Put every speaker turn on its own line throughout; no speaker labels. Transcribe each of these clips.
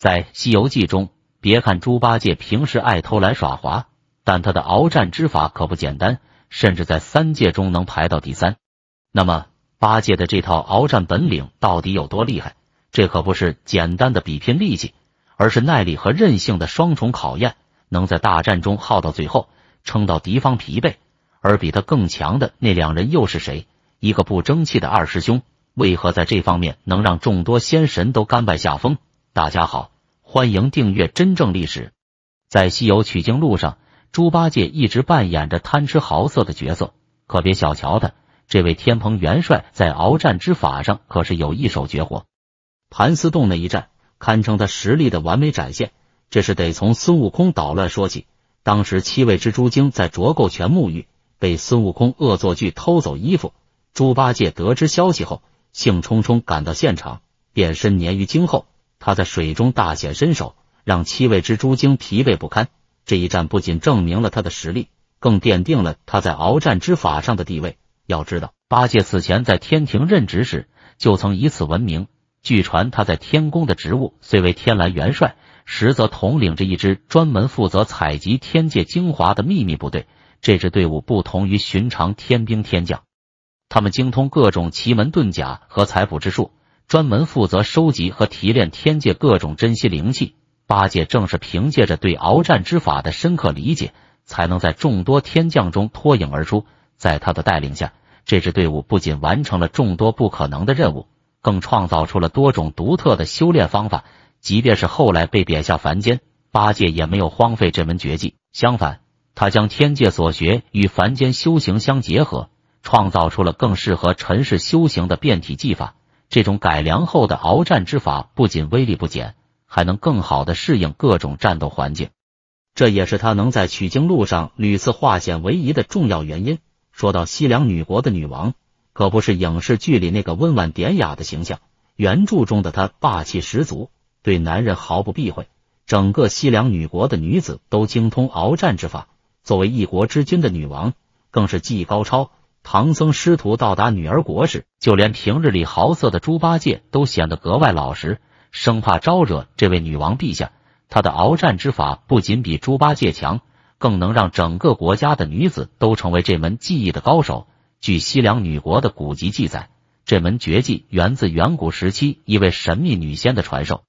在《西游记》中，别看猪八戒平时爱偷懒耍滑，但他的鏖战之法可不简单，甚至在三界中能排到第三。那么，八戒的这套鏖战本领到底有多厉害？这可不是简单的比拼力气，而是耐力和韧性的双重考验。能在大战中耗到最后，撑到敌方疲惫，而比他更强的那两人又是谁？一个不争气的二师兄，为何在这方面能让众多仙神都甘拜下风？大家好，欢迎订阅《真正历史》。在西游取经路上，猪八戒一直扮演着贪吃豪色的角色，可别小瞧他。这位天蓬元帅在鏖战之法上可是有一手绝活。盘丝洞那一战，堪称他实力的完美展现。这是得从孙悟空捣乱说起。当时七位蜘蛛精在濯垢泉沐浴，被孙悟空恶作剧偷走衣服。猪八戒得知消息后，兴冲冲赶到现场，变身鲶鱼精后。他在水中大显身手，让七位蜘蛛精疲惫不堪。这一战不仅证明了他的实力，更奠定了他在鏖战之法上的地位。要知道，八戒此前在天庭任职时就曾以此闻名。据传，他在天宫的职务虽为天蓝元帅，实则统领着一支专门负责采集天界精华的秘密部队。这支队伍不同于寻常天兵天将，他们精通各种奇门遁甲和采补之术。专门负责收集和提炼天界各种珍稀灵气。八戒正是凭借着对鏖战之法的深刻理解，才能在众多天将中脱颖而出。在他的带领下，这支队伍不仅完成了众多不可能的任务，更创造出了多种独特的修炼方法。即便是后来被贬下凡间，八戒也没有荒废这门绝技。相反，他将天界所学与凡间修行相结合，创造出了更适合尘世修行的变体技法。这种改良后的鏖战之法不仅威力不减，还能更好的适应各种战斗环境，这也是他能在取经路上屡次化险为夷的重要原因。说到西凉女国的女王，可不是影视剧里那个温婉典雅的形象，原著中的她霸气十足，对男人毫不避讳。整个西凉女国的女子都精通鏖战之法，作为一国之君的女王，更是技艺高超。唐僧师徒到达女儿国时，就连平日里豪色的猪八戒都显得格外老实，生怕招惹这位女王陛下。他的鏖战之法不仅比猪八戒强，更能让整个国家的女子都成为这门技艺的高手。据西凉女国的古籍记载，这门绝技源自远古时期一位神秘女仙的传授。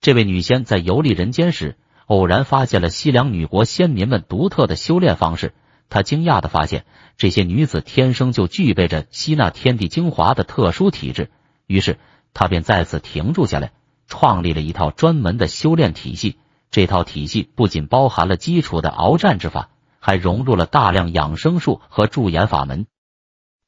这位女仙在游历人间时，偶然发现了西凉女国先民们独特的修炼方式。他惊讶的发现，这些女子天生就具备着吸纳天地精华的特殊体质，于是他便再次停住下来，创立了一套专门的修炼体系。这套体系不仅包含了基础的鏖战之法，还融入了大量养生术和驻颜法门。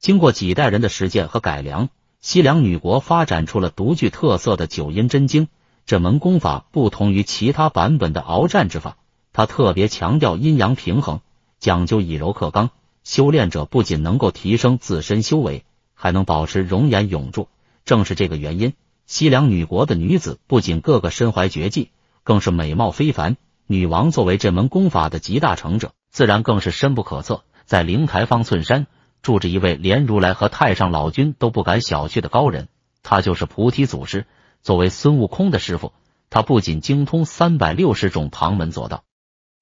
经过几代人的实践和改良，西凉女国发展出了独具特色的九阴真经。这门功法不同于其他版本的鏖战之法，它特别强调阴阳平衡。讲究以柔克刚，修炼者不仅能够提升自身修为，还能保持容颜永驻。正是这个原因，西凉女国的女子不仅个个身怀绝技，更是美貌非凡。女王作为这门功法的集大成者，自然更是深不可测。在灵台方寸山，住着一位连如来和太上老君都不敢小觑的高人，他就是菩提祖师。作为孙悟空的师傅，他不仅精通三百六十种旁门左道。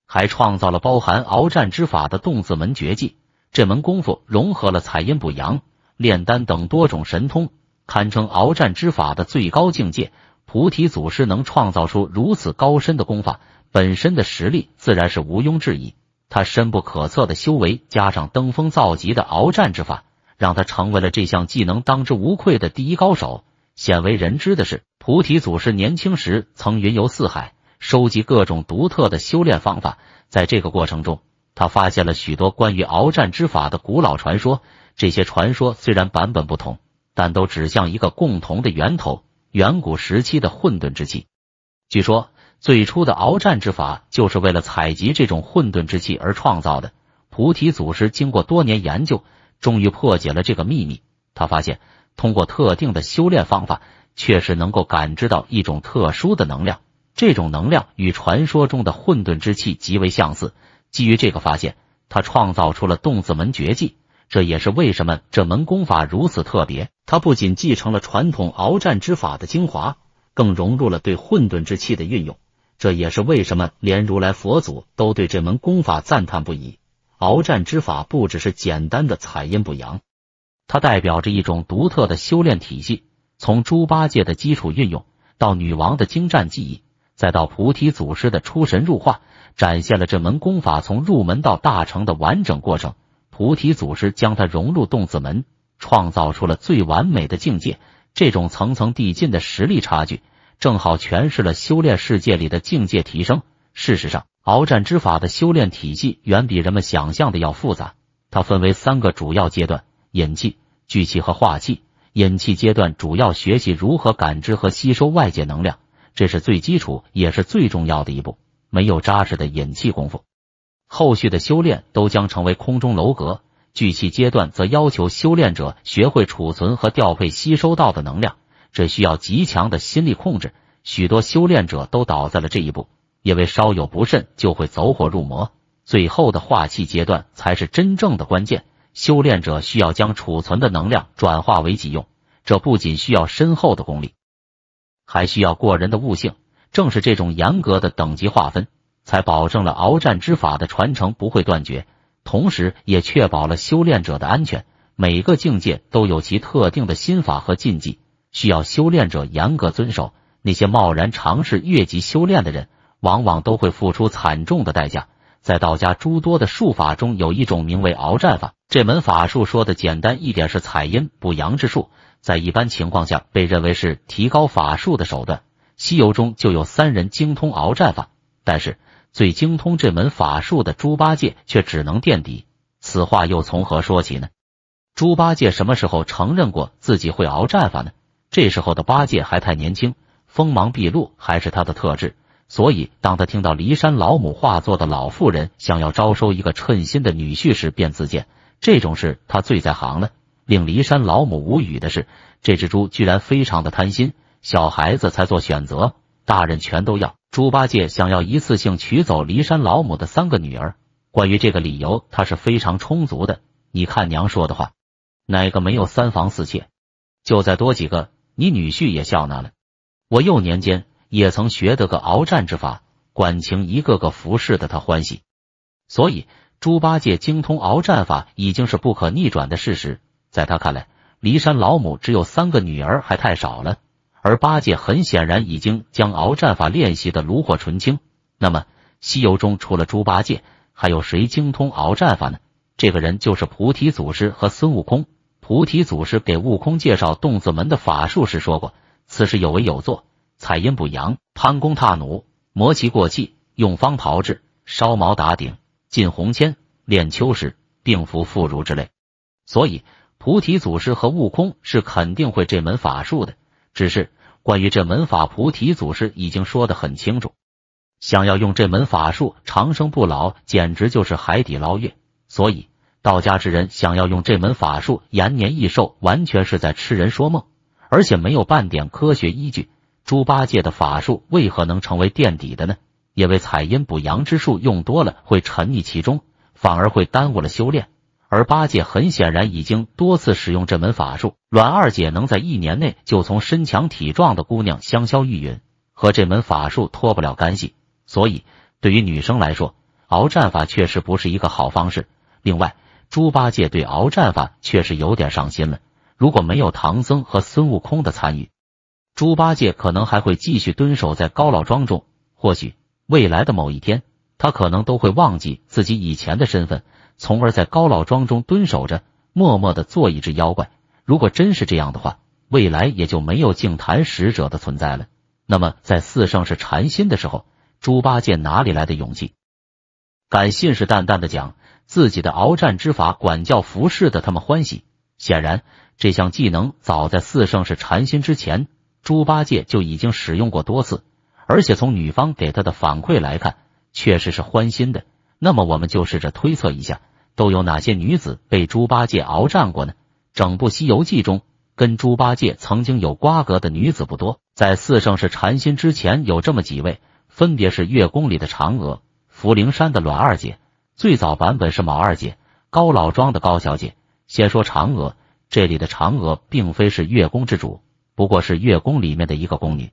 还创造了包含鏖战之法的动字门绝技，这门功夫融合了采阴补阳、炼丹等多种神通，堪称鏖战之法的最高境界。菩提祖师能创造出如此高深的功法，本身的实力自然是毋庸置疑。他深不可测的修为加上登峰造极的鏖战之法，让他成为了这项技能当之无愧的第一高手。鲜为人知的是，菩提祖师年轻时曾云游四海。收集各种独特的修炼方法，在这个过程中，他发现了许多关于鏖战之法的古老传说。这些传说虽然版本不同，但都指向一个共同的源头——远古时期的混沌之气。据说，最初的鏖战之法就是为了采集这种混沌之气而创造的。菩提祖师经过多年研究，终于破解了这个秘密。他发现，通过特定的修炼方法，确实能够感知到一种特殊的能量。这种能量与传说中的混沌之气极为相似。基于这个发现，他创造出了动子门绝技。这也是为什么这门功法如此特别。它不仅继承了传统鏖战之法的精华，更融入了对混沌之气的运用。这也是为什么连如来佛祖都对这门功法赞叹不已。鏖战之法不只是简单的采阴补阳，它代表着一种独特的修炼体系。从猪八戒的基础运用到女王的精湛技艺。再到菩提祖师的出神入化，展现了这门功法从入门到大成的完整过程。菩提祖师将它融入洞子门，创造出了最完美的境界。这种层层递进的实力差距，正好诠释了修炼世界里的境界提升。事实上，鏖战之法的修炼体系远比人们想象的要复杂。它分为三个主要阶段：引气、聚气和化气。引气阶段主要学习如何感知和吸收外界能量。这是最基础也是最重要的一步，没有扎实的引气功夫，后续的修炼都将成为空中楼阁。聚气阶段则要求修炼者学会储存和调配吸收到的能量，这需要极强的心力控制。许多修炼者都倒在了这一步，因为稍有不慎就会走火入魔。最后的化气阶段才是真正的关键，修炼者需要将储存的能量转化为己用，这不仅需要深厚的功力。还需要过人的悟性，正是这种严格的等级划分，才保证了鏖战之法的传承不会断绝，同时也确保了修炼者的安全。每个境界都有其特定的心法和禁忌，需要修炼者严格遵守。那些贸然尝试越级修炼的人，往往都会付出惨重的代价。在道家诸多的术法中，有一种名为鏖战法，这门法术说的简单一点是采阴补阳之术。在一般情况下被认为是提高法术的手段。西游中就有三人精通熬战法，但是最精通这门法术的猪八戒却只能垫底。此话又从何说起呢？猪八戒什么时候承认过自己会熬战法呢？这时候的八戒还太年轻，锋芒毕露还是他的特质。所以当他听到骊山老母化作的老妇人想要招收一个称心的女婿时，便自荐。这种事他最在行了。令骊山老母无语的是，这只猪居然非常的贪心。小孩子才做选择，大人全都要。猪八戒想要一次性娶走骊山老母的三个女儿，关于这个理由，他是非常充足的。你看娘说的话，哪个没有三房四妾？就再多几个，你女婿也笑纳了。我幼年间也曾学得个鏖战之法，管情一个个服侍的他欢喜。所以，猪八戒精通鏖战法已经是不可逆转的事实。在他看来，骊山老母只有三个女儿还太少了。而八戒很显然已经将熬战法练习得炉火纯青。那么，西游中除了猪八戒，还有谁精通熬战法呢？这个人就是菩提祖师和孙悟空。菩提祖师给悟空介绍洞子门的法术时说过，此事有为有作，采阴补阳，攀弓踏弩，磨其过气，用方炮制，烧毛打顶，进红铅，炼秋石，病服妇孺之类。所以。菩提祖师和悟空是肯定会这门法术的，只是关于这门法，菩提祖师已经说得很清楚。想要用这门法术长生不老，简直就是海底捞月。所以道家之人想要用这门法术延年益寿，完全是在痴人说梦，而且没有半点科学依据。猪八戒的法术为何能成为垫底的呢？因为采阴补阳之术用多了会沉溺其中，反而会耽误了修炼。而八戒很显然已经多次使用这门法术，阮二姐能在一年内就从身强体壮的姑娘香消玉殒，和这门法术脱不了干系。所以，对于女生来说，熬战法确实不是一个好方式。另外，猪八戒对熬战法确实有点上心了。如果没有唐僧和孙悟空的参与，猪八戒可能还会继续蹲守在高老庄中。或许未来的某一天，他可能都会忘记自己以前的身份。从而在高老庄中蹲守着，默默的做一只妖怪。如果真是这样的话，未来也就没有净坛使者的存在了。那么在四圣是禅心的时候，猪八戒哪里来的勇气，敢信誓旦旦的讲自己的鏖战之法，管教服侍的他们欢喜？显然，这项技能早在四圣是禅心之前，猪八戒就已经使用过多次，而且从女方给他的反馈来看，确实是欢心的。那么我们就试着推测一下，都有哪些女子被猪八戒鏖战过呢？整部《西游记》中，跟猪八戒曾经有瓜葛的女子不多。在四圣是禅心之前，有这么几位，分别是月宫里的嫦娥、福陵山的阮二姐、最早版本是卯二姐、高老庄的高小姐。先说嫦娥，这里的嫦娥并非是月宫之主，不过是月宫里面的一个宫女。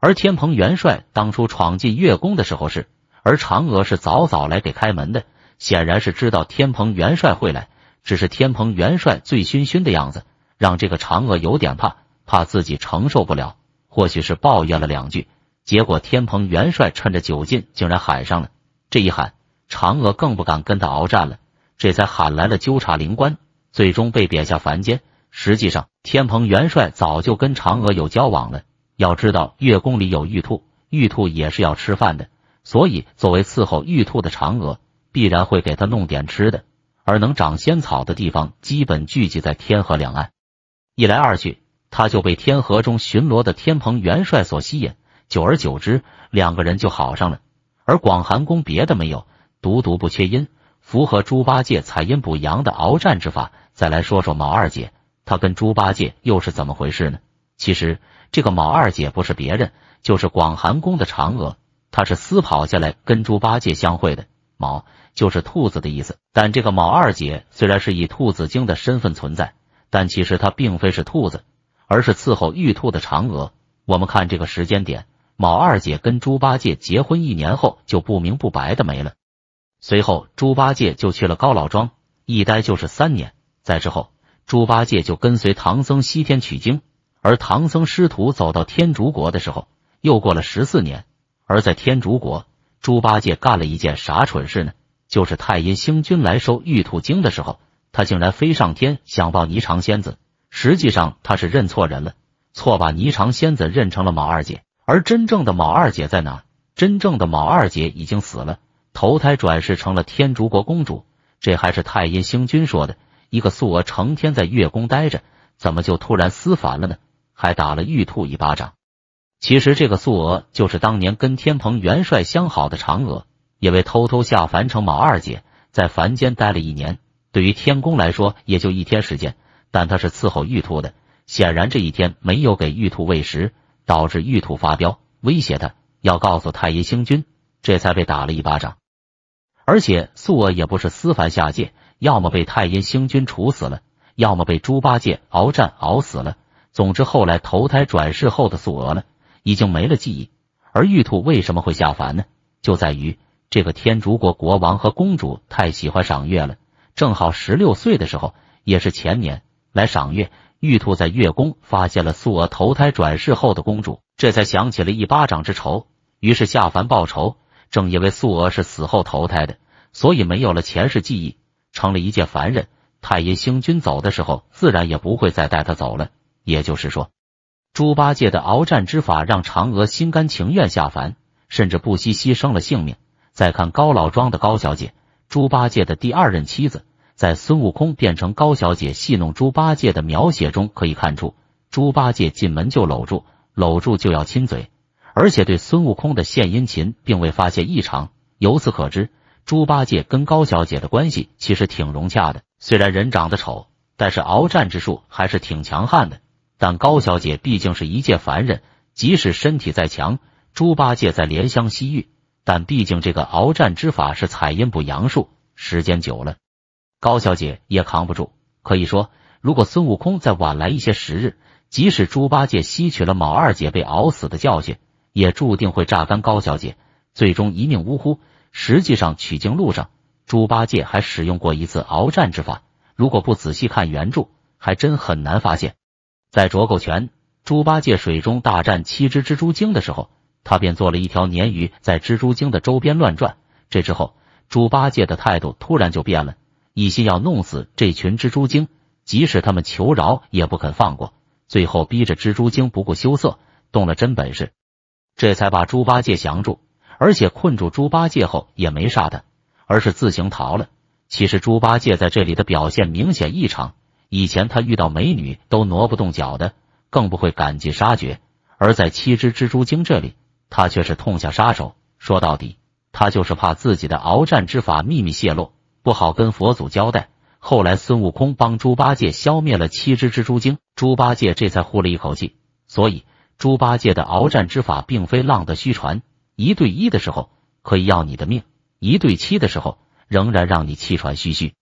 而天蓬元帅当初闯进月宫的时候是。而嫦娥是早早来给开门的，显然是知道天蓬元帅会来。只是天蓬元帅醉醺醺的样子，让这个嫦娥有点怕，怕自己承受不了。或许是抱怨了两句，结果天蓬元帅趁着酒劲，竟然喊上了。这一喊，嫦娥更不敢跟他鏖战了，这才喊来了纠察灵官，最终被贬下凡间。实际上，天蓬元帅早就跟嫦娥有交往了。要知道，月宫里有玉兔，玉兔也是要吃饭的。所以，作为伺候玉兔的嫦娥，必然会给他弄点吃的。而能长仙草的地方，基本聚集在天河两岸。一来二去，他就被天河中巡逻的天蓬元帅所吸引。久而久之，两个人就好上了。而广寒宫别的没有，独独不缺阴，符合猪八戒采阴补阳的鏖战之法。再来说说毛二姐，她跟猪八戒又是怎么回事呢？其实，这个毛二姐不是别人，就是广寒宫的嫦娥。他是私跑下来跟猪八戒相会的，卯就是兔子的意思。但这个卯二姐虽然是以兔子精的身份存在，但其实她并非是兔子，而是伺候玉兔的嫦娥。我们看这个时间点，卯二姐跟猪八戒结婚一年后就不明不白的没了。随后，猪八戒就去了高老庄，一待就是三年。再之后，猪八戒就跟随唐僧西天取经，而唐僧师徒走到天竺国的时候，又过了十四年。而在天竺国，猪八戒干了一件啥蠢事呢？就是太阴星君来收玉兔精的时候，他竟然飞上天想抱霓裳仙子。实际上他是认错人了，错把霓裳仙子认成了卯二姐。而真正的卯二姐在哪？真正的卯二姐已经死了，投胎转世成了天竺国公主。这还是太阴星君说的。一个素娥成天在月宫待着，怎么就突然思凡了呢？还打了玉兔一巴掌。其实这个素娥就是当年跟天蓬元帅相好的嫦娥，因为偷偷下凡成卯二姐，在凡间待了一年，对于天宫来说也就一天时间。但她是伺候玉兔的，显然这一天没有给玉兔喂食，导致玉兔发飙，威胁她要告诉太阴星君，这才被打了一巴掌。而且素娥也不是私凡下界，要么被太阴星君处死了，要么被猪八戒鏖战熬死了。总之，后来投胎转世后的素娥呢？已经没了记忆，而玉兔为什么会下凡呢？就在于这个天竺国国王和公主太喜欢赏月了。正好十六岁的时候，也是前年来赏月，玉兔在月宫发现了素娥投胎转世后的公主，这才想起了一巴掌之仇，于是下凡报仇。正因为素娥是死后投胎的，所以没有了前世记忆，成了一介凡人。太阴星君走的时候，自然也不会再带他走了。也就是说。猪八戒的鏖战之法让嫦娥心甘情愿下凡，甚至不惜牺牲了性命。再看高老庄的高小姐，猪八戒的第二任妻子，在孙悟空变成高小姐戏弄猪八戒的描写中可以看出，猪八戒进门就搂住，搂住就要亲嘴，而且对孙悟空的献殷勤并未发现异常。由此可知，猪八戒跟高小姐的关系其实挺融洽的。虽然人长得丑，但是鏖战之术还是挺强悍的。但高小姐毕竟是一介凡人，即使身体再强，猪八戒再怜香惜玉，但毕竟这个鏖战之法是采阴补阳术，时间久了，高小姐也扛不住。可以说，如果孙悟空再晚来一些时日，即使猪八戒吸取了卯二姐被熬死的教训，也注定会榨干高小姐，最终一命呜呼。实际上，取经路上，猪八戒还使用过一次鏖战之法，如果不仔细看原著，还真很难发现。在卓狗拳，猪八戒水中大战七只蜘蛛精的时候，他便做了一条鲶鱼，在蜘蛛精的周边乱转。这之后，猪八戒的态度突然就变了，一心要弄死这群蜘蛛精，即使他们求饶也不肯放过。最后逼着蜘蛛精不顾羞涩，动了真本事，这才把猪八戒降住。而且困住猪八戒后也没杀他，而是自行逃了。其实猪八戒在这里的表现明显异常。以前他遇到美女都挪不动脚的，更不会赶尽杀绝。而在七只蜘蛛精这里，他却是痛下杀手。说到底，他就是怕自己的鏖战之法秘密泄露，不好跟佛祖交代。后来孙悟空帮猪八戒消灭了七只蜘蛛精，猪八戒这才呼了一口气。所以，猪八戒的鏖战之法并非浪得虚传。一对一的时候可以要你的命，一对七的时候仍然让你气喘吁吁。